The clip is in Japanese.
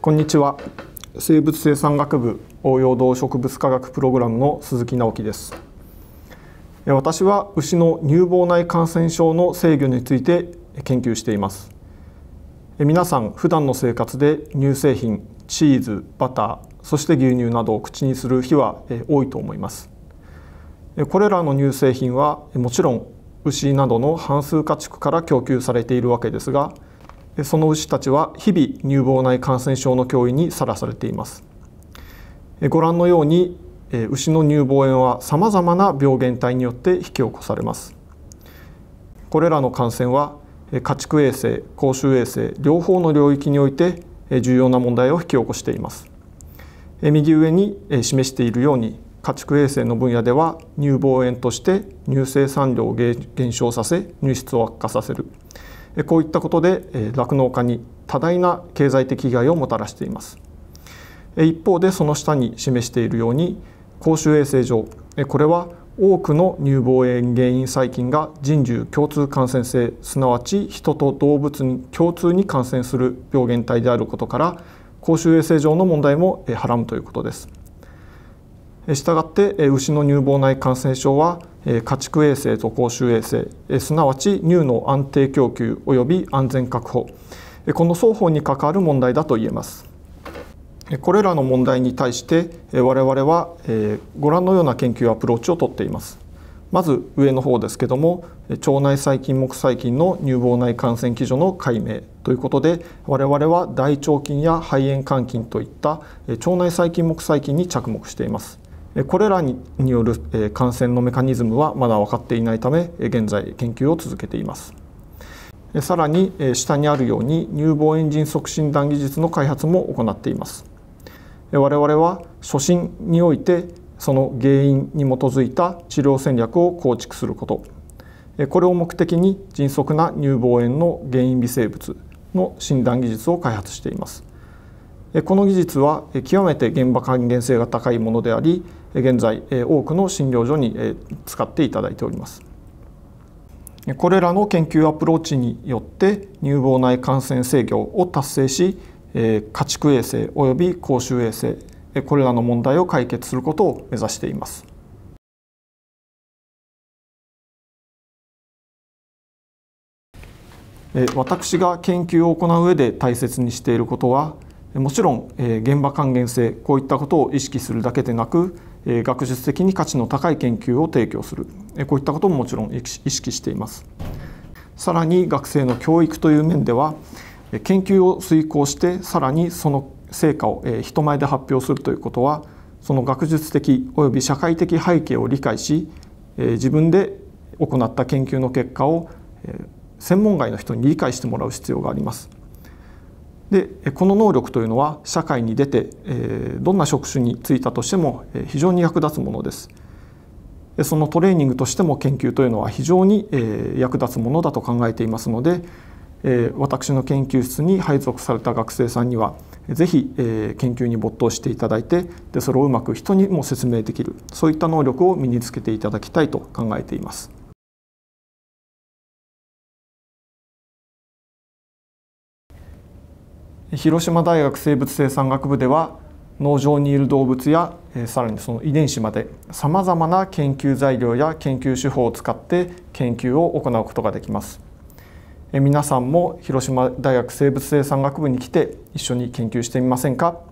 こんにちは生物生産学部応用動植物科学プログラムの鈴木直樹です私は牛の乳房内感染症の制御について研究しています皆さん普段の生活で乳製品チーズバターそして牛乳などを口にする日は多いと思いますこれらの乳製品はもちろん牛などの半数家畜から供給されているわけですがその牛たちは日々乳房内感染症の脅威にさらされていますご覧のように牛の乳房炎はさまざまな病原体によって引き起こされますこれらの感染は家畜衛生公衆衛生両方の領域において重要な問題を引き起こしています右上に示しているように家畜衛生の分野では乳房炎として乳生産量を減少させ乳質を悪化させるこういったことで酪農家に多大な経済的被害をもたらしています一方でその下に示しているように公衆衛生上これは多くの乳房炎原因細菌が人獣共通感染性すなわち人と動物に共通に感染する病原体であることから公衆衛生上の問題もはらむということですしたがって牛の乳房内感染症は家畜衛生と公衆衛生すなわち乳の安定供給及び安全確保この双方に関わる問題だと言えますこれらの問題に対して我々はご覧のような研究アプローチをとっていますまず上の方ですけども腸内細菌目細菌の乳房内感染基準の解明ということで我々は大腸菌や肺炎肝菌といった腸内細菌目細菌に着目していますこれらによる感染のメカニズムはまだ分かっていないため現在研究を続けていますさらに下にあるように乳房エンジン促進弾技術の開発も行っています我々は初心においてその原因に基づいた治療戦略を構築することこれを目的に迅速な乳房炎の原因微生物の診断技術を開発していますこの技術は極めて現場還元性が高いものであり現在多くの診療所に使っていただいておりますこれらの研究アプローチによって乳房内感染制御を達成し家畜衛生及び公衆衛生これらの問題を解決することを目指しています私が研究を行う上で大切にしていることはもちろん現場還元性こういったことを意識するだけでなく学術的に価値の高い研究を提供するこういったことももちろん意識していますさらに学生の教育という面では研究を遂行してさらにその成果を人前で発表するということはその学術的および社会的背景を理解し自分で行った研究の結果を専門外の人に理解してもらう必要がありますでこの能力というのは社会に出てどんな職種に就いたとしても非常に役立つものですそのトレーニングとしても研究というのは非常に役立つものだと考えていますので私の研究室に配属された学生さんには是非研究に没頭していただいてでそれをうまく人にも説明できるそういった能力を身につけていただきたいと考えています。広島大学生物生産学部では農場にいる動物やさらにその遺伝子までさまざまな研究材料や研究手法を使って研究を行うことができます皆さんも広島大学生物生産学部に来て一緒に研究してみませんか